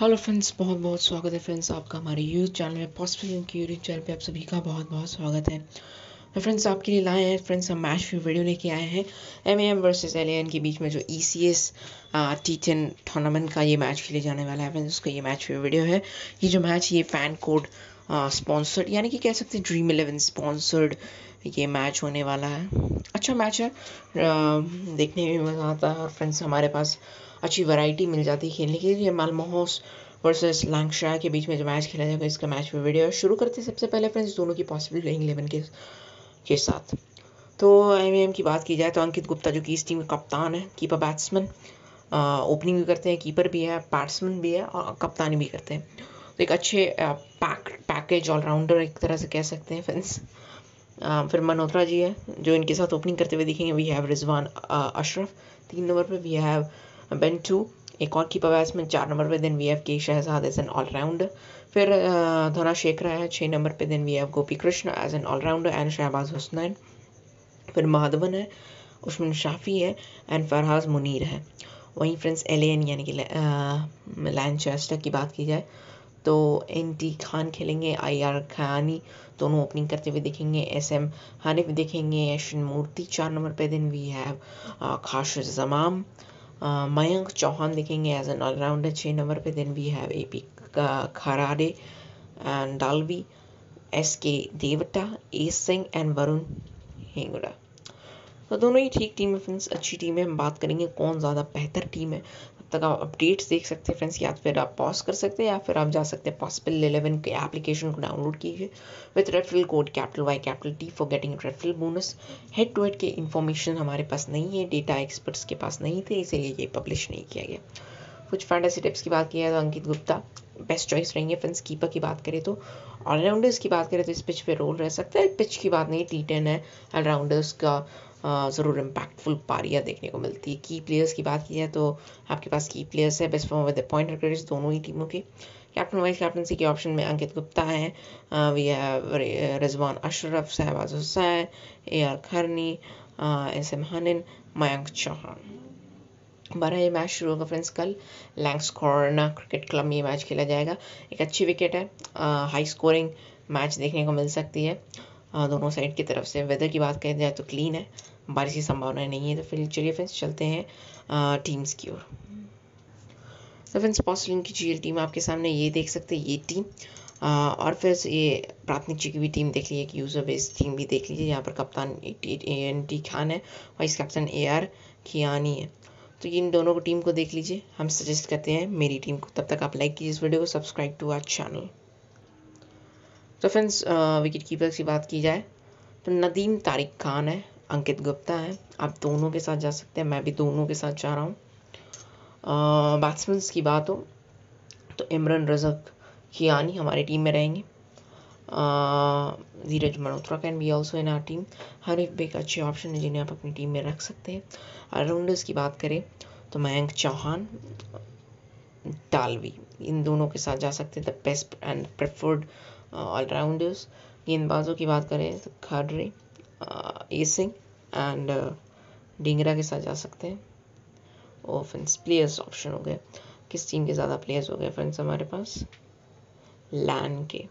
hello friends बहुत बहुत स्वागत है फ्रेंड्स आपका हमारे यूट्यूब चैनल में पॉसिबल इनकी यूट्यूब चैनल पे आप सभी का बहुत बहुत स्वागत है तो फ्रेंड्स आपके लिए लाए हैं फ्रेंड्स हम मैच में वीडियो लेके आए हैं M M versus L N के बीच में जो E C S T ten tournament का ये मैच खेले जाने वाला है फ्रेंड्स उसका ये मैच में वीडियो है ये जो मैच ये फैन कोड स्पॉन्सर्ड यानी कि कह सकते हैं ड्रीम इलेवन स्पॉन्सर्ड ये मैच होने वाला है अच्छा मैच है देखने में मज़ा आता है और फ्रेंड्स हमारे पास अच्छी वैरायटी मिल जाती है खेलने के लिए मालमोहस वर्सेस लैंगशायर के बीच में जो मैच खेला जाएगा इसका मैच में वीडियो शुरू करते सबसे पहले फ्रेंड्स दोनों की पॉसिबल प्लेइंग इलेवन के के साथ तो एम की बात की जाए तो अंकित गुप्ता जो कि इस टीम का कप्तान है कीपर बैट्समैन ओपनिंग भी करते हैं कीपर भी है बैट्समैन भी है और कप्तानी भी करते हैं तो एक अच्छे पैक पैकेज ऑलराउंडर एक तरह से कह सकते हैं फ्रेंड्स फिर मल्होत्रा जी है जो इनके साथ ओपनिंग करते हुए दिखेंगे वी हैव रिजवान अशरफ तीन नंबर पर वी हैव बेन टू एक और कीपर बैट्समैन चार नंबर पे then we have K Shahzad as an allrounder फिर धोना रहा है छः नंबर पे then we have Gopi Krishna as an allrounder and Shahbaz Husnain फिर माधवन है उस्मान शाफी है एंड फरहाज मुनीर है वहीं फ्रेंड्स एलियन यानी कि लैंचेस्टर की बात की जाए तो एन टी खान खेलेंगे आई आर खानी दोनों ओपनिंग करते हुए देखेंगे एस एम हानिफ देखेंगे यशन मूर्ति चार नंबर पे देन वी हैव खाश जमाम मयंक चौहान देखेंगे एज एन ऑलराउंडर छः नंबर पे then we have A P Kharade and Dalvi S K Devta A Singh and Varun हेंगड़ा तो दोनों ही ठीक टीम है फ्रेंड्स अच्छी टीम है हम बात करेंगे कौन ज़्यादा बेहतर टीम है तक आप अपडेट्स देख सकते हैं फ्रेंड्स या तो फिर आप पॉज कर सकते हैं या फिर आप जा सकते हैं पॉसिबल इलेवन के एप्लीकेशन को डाउनलोड कीजिए with referral code capital Y capital T for getting referral bonus head to head के इन्फॉर्मेशन हमारे पास नहीं है डेटा एक्सपर्ट्स के पास नहीं थे इसीलिए ये पब्लिश नहीं किया गया कुछ फैंटेसी टिप्स की बात की जाए तो अंकित गुप्ता बेस्ट चॉइस रहेंगे फ्रेंड्स कीपर की बात करें तो ऑलराउंडर्स की बात करें तो इस पिच पे रोल रह सकता है पिच की बात नहीं टी टेन है ऑलराउंडर्स का ज़रूर इम्पैक्टफुल पारियाँ देखने को मिलती है की प्लेयर्स की बात की जाए तो आपके पास की प्लेयर्स है best form with point credits दोनों ही टीमों के कैप्टन वाइस कैप्टनसी के ऑप्शन में अंकित गुप्ता है we have Rizwan Ashraf Shahbaz Hussain A R खरनी एस एम हनिन मयंक चौहान बारह ये मैच शुरू होगा फ्रेंड्स कल कॉर्ना क्रिकेट क्लब में ये मैच खेला जाएगा एक अच्छी विकेट है आ, हाई स्कोरिंग मैच देखने को मिल सकती है आ, दोनों साइड की तरफ से वेदर की बात करें जाए तो क्लीन तो है बारिश की संभावना नहीं है तो फिर चलिए फ्रेंड्स चलते हैं आ, टीम्स की ओर तो फ्रेंड्स पॉस्टलिंग की जी टीम आपके सामने ये देख सकते हैं ये टीम और फिर ये प्राथमिक जी की भी टीम देख लीजिए एक यूज़र बेस्ड टीम भी देख लीजिए यहाँ पर कप्तान ए एन टी खान है vice captain A R Khiyani है तो इन दोनों को टीम को देख लीजिए हम सजेस्ट करते हैं मेरी टीम को तब तक आप लाइक कीजिए इस वीडियो को सब्सक्राइब टू आर चैनल तो फ्रेंड्स विकेट कीपर की बात की जाए तो नदीम तारिक खान है अंकित गुप्ता है आप दोनों के साथ जा सकते हैं मैं भी दोनों के साथ जा रहा हूँ बैट्समैन की बात हो तो इमरान रजक कियानी हमारी टीम में रहेंगे Dheeraj Malhotra can be also in our team हर एक एक अच्छे ऑप्शन है जिन्हें आप अपनी टीम में रख सकते हैं ऑलराउंडर्स की बात करें तो मयंक चौहान डालवी इन दोनों के साथ जा सकते हैं the best and preferred allrounders गेंदबाजों की बात करें तो खाडरे ए सिंह एंड डिंगरा के साथ जा सकते हैं और फ्रेंड्स प्लेयर्स ऑप्शन हो गए किस टीम के ज़्यादा प्लेयर्स हो गए फ्रेंड्स हमारे पास लैन के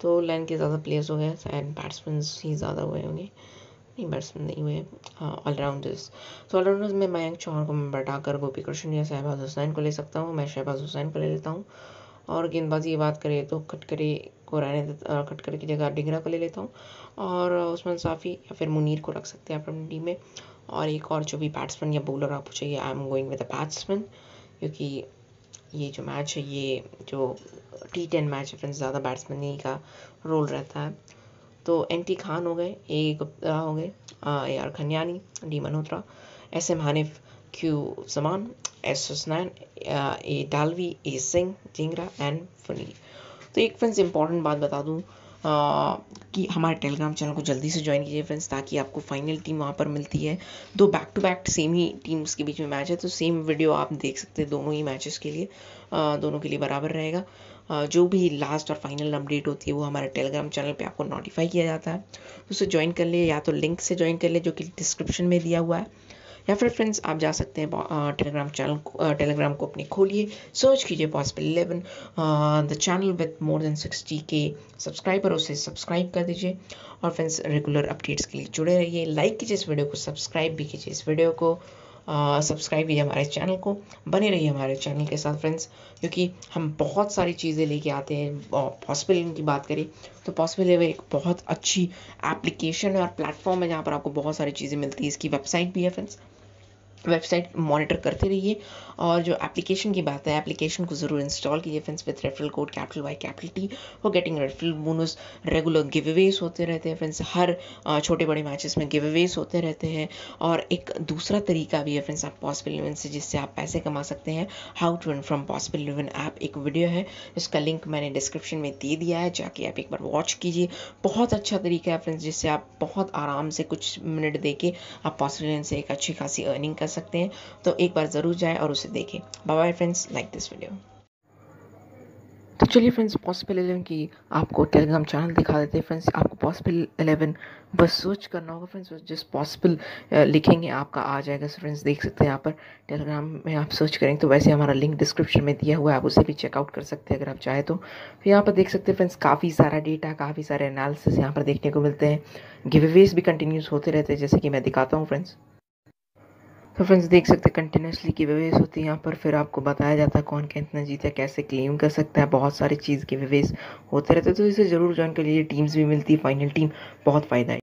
तो लाइन के ज़्यादा प्लेयर्स हो गए एंड बैट्समैन ही ज़्यादा हुए होंगे नहीं बैट्समैन नहीं हुए ऑलराउंडर्स तो ऑलराउंडर्स में मयंक चौहान को कर गोपी कृष्ण या शहबाज हुसैन को ले सकता हूँ मैं शहबाज हुसैन को ले लेता हूँ और गेंदबाजी की बात करें तो खटकरे को रहने खटकरे की जगह डिगरा को ले लेता हूँ और उस्मान साफ़ी या फिर मुनीर को रख सकते हैं आप अपनी टीम में और एक और जो भी बैट्समैन या बॉलर आप चाहिए I am going with a batsman क्योंकि ये जो मैच है ये जो टी टेन मैच है फ्रेंड्स ज़्यादा बैट्समैन का रोल रहता है तो एन टी खान हो गए ए गुप्ता हो गए A R Khanyani D Malhotra S M Hanif Q समान S Husnain A Dalvi A Singh Dhingra and फनी तो एक फ्रेंड्स इंपॉर्टेंट बात बता दूँ कि हमारे टेलीग्राम चैनल को जल्दी से ज्वाइन कीजिए फ्रेंड्स ताकि आपको फाइनल टीम वहाँ पर मिलती है दो बैक टू बैक सेम ही टीम्स के बीच में मैच है तो सेम वीडियो आप देख सकते हैं दोनों ही मैचेस के लिए दोनों के लिए बराबर रहेगा जो भी लास्ट और फाइनल अपडेट होती है वो हमारे टेलीग्राम चैनल पे आपको नोटिफाई किया जाता है तो उसे ज्वाइन कर लिए या तो लिंक से ज्वाइन कर लिए जो कि डिस्क्रिप्शन में दिया हुआ है या फिर फ्रेंड्स आप जा सकते हैं टेलीग्राम चैनल को टेलीग्राम को अपनी खोलिए सर्च कीजिए Possible Eleven the channel with more than sixty K subscriber उसे सब्सक्राइब कर दीजिए और फ्रेंड्स रेगुलर अपडेट्स के लिए जुड़े रहिए लाइक कीजिए इस वीडियो को सब्सक्राइब भी कीजिए इस वीडियो को सब्सक्राइब कीजिए हमारे चैनल को बने रहिए हमारे चैनल के साथ फ्रेंड्स क्योंकि हम बहुत सारी चीज़ें लेके आते हैं पॉसिबल इवन की बात करें तो पॉसिबल इवन एक बहुत अच्छी एप्लीकेशन है और प्लेटफॉर्म है जहाँ पर आपको बहुत सारी चीज़ें मिलती है इसकी वेबसाइट भी है फ्रेंड्स वेबसाइट मॉनिटर करते रहिए और जो एप्लीकेशन की बात है एप्लीकेशन को ज़रूर इंस्टॉल कीजिए friends with referral code capital Y capital T for getting referral bonus regular giveaways होते रहते हैं फ्रेंड्स हर छोटे बड़े मैचेस में गिव अवेज होते रहते हैं और एक दूसरा तरीका भी है फ्रेंड्स आप पॉसिबल इवेंट से जिससे आप पैसे कमा सकते हैं how to run from Possible Eleven app एक वीडियो है जिसका लिंक मैंने डिस्क्रिप्शन में दे दिया है जाके आप एक बार वॉच कीजिए बहुत अच्छा तरीका है फ्रेंड्स जिससे आप बहुत आराम से कुछ मिनट दे के आप पॉसिबल इवेंट से एक अच्छी खासी अर्निंग कर सकते हैं तो एक बार ज़रूर जाएँ और उसे देखें bye friends like this video तो चलिए फ्रेंड्स पॉसिबल इलेवन की आपको टेलीग्राम चैनल दिखा देते हैं फ्रेंड्स आपको पॉसिबल एलेवन बस सर्च करना होगा फ्रेंड्स जिस पॉसिबल लिखेंगे आपका आ जाएगा सो फ्रेंड्स देख सकते हैं यहाँ पर टेलीग्राम में आप सर्च करेंगे तो वैसे हमारा लिंक डिस्क्रिप्शन में दिया हुआ है आप उसे भी चेकआउट कर सकते हैं अगर आप चाहें तो फिर तो यहाँ पर देख सकते हैं फ्रेंड्स काफ़ी सारा डेटा काफ़ी सारे एनालिसिस यहाँ पर देखने को मिलते हैं गिवेवेज भी कंटिन्यूस होते रहते हैं जैसे कि मैं दिखाता हूँ फ्रेंड्स तो फ्रेंड्स देख सकते हैं कंटिन्यूसली की वेवेज होती है यहाँ पर फिर आपको बताया जाता है कौन कितना जीता कैसे क्लेम कर सकता है बहुत सारी चीज़ के वेवेज होते रहते हैं तो इसे ज़रूर ज्वाइन कर लीजिए टीम्स भी मिलती है फाइनल टीम बहुत फ़ायदा है